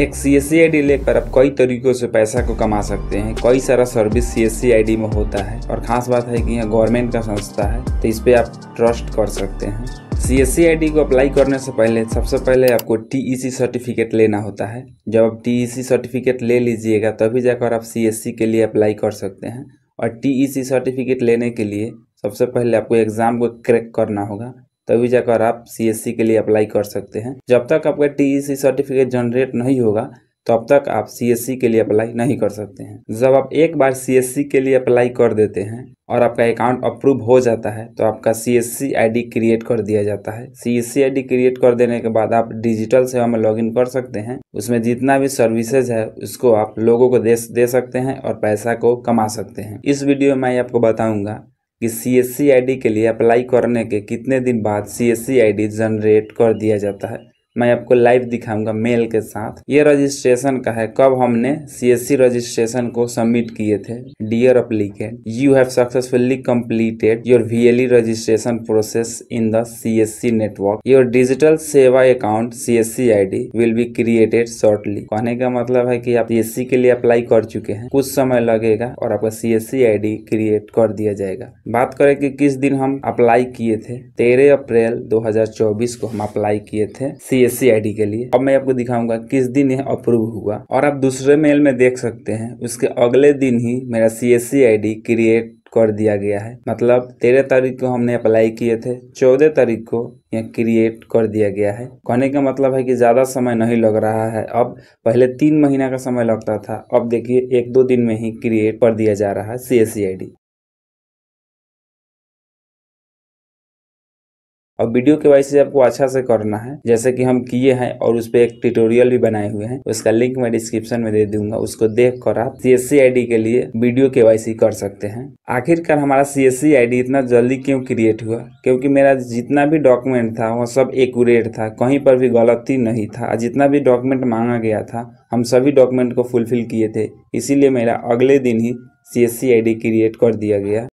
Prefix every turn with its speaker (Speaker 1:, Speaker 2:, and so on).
Speaker 1: एक सी एस सी लेकर आप कई तरीक़ों से पैसा को कमा सकते हैं कई सारा सर्विस सी एस सी में होता है और ख़ास बात है कि यह गवर्नमेंट का संस्था है तो इस पर आप ट्रस्ट कर सकते हैं सी एस को अप्लाई करने से पहले सबसे पहले आपको टी सर्टिफिकेट e लेना होता है जब आप टी सर्टिफिकेट e ले लीजिएगा तभी जाकर आप सी के लिए अप्लाई कर सकते हैं और टी सर्टिफिकेट e लेने के लिए सबसे पहले आपको एग्ज़ाम को क्रैक करना होगा तभी जाकर आप सी के लिए अप्लाई कर सकते हैं जब तक आपका टी सर्टिफिकेट जनरेट नहीं होगा तब तो तक आप सी के लिए अप्लाई नहीं कर सकते हैं जब आप एक बार सी के लिए अप्लाई कर देते हैं और आपका अकाउंट अप्रूव हो जाता है तो आपका C S C I D create कर दिया जाता है C S C I D create कर देने के बाद आप डिजिटल सेवा में लॉगिन कर सकते हैं उसमें जितना भी सर्विसेज है उसको आप लोगों को दे, दे सकते हैं और पैसा को कमा सकते हैं इस वीडियो में मैं आपको बताऊंगा कि सी डी के लिए अप्लाई करने के कितने दिन बाद सी एस जनरेट कर दिया जाता है मैं आपको लाइव दिखाऊंगा मेल के साथ ये रजिस्ट्रेशन का है कब हमने सीएससी रजिस्ट्रेशन को सबमिट किए थे dear applicant you have successfully completed your V registration process in the CSC network your digital Seva account CSC ID will be created shortly कहने का मतलब है कि आप सी के लिए अप्लाई कर चुके हैं कुछ समय लगेगा और आपका सी एस क्रिएट कर दिया जाएगा बात करें कि किस दिन हम अप्लाई किए थे तेरह अप्रैल दो को हम अप्लाई किए थे सी यूपीएससी आईडी के लिए अब मैं आपको दिखाऊंगा किस दिन यह अप्रूव हुआ और आप दूसरे मेल में देख सकते हैं उसके अगले दिन ही मेरा सी एस क्रिएट कर दिया गया है मतलब तेरह तारीख को हमने अप्लाई किए थे चौदह तारीख को यह क्रिएट कर दिया गया है कहने का मतलब है कि ज़्यादा समय नहीं लग रहा है अब पहले तीन महीना का समय लगता था अब देखिए एक दो दिन में ही क्रिएट कर दिया जा रहा है सी एस और वीडियो के वाइस आपको अच्छा से करना है जैसे कि हम किए हैं और उस पर एक ट्यूटोरियल भी बनाए हुए हैं उसका लिंक मैं डिस्क्रिप्शन में दे दूंगा उसको देख कर आप सी एस के लिए वीडियो के कर सकते हैं आखिरकार हमारा सी एस इतना जल्दी क्यों क्रिएट हुआ क्योंकि मेरा जितना भी डॉक्यूमेंट था वह सब एकट था कहीं पर भी गलती नहीं था जितना भी डॉक्यूमेंट मांगा गया था हम सभी डॉक्यूमेंट को फुलफिल किए थे इसीलिए मेरा अगले दिन ही सी एस क्रिएट कर दिया गया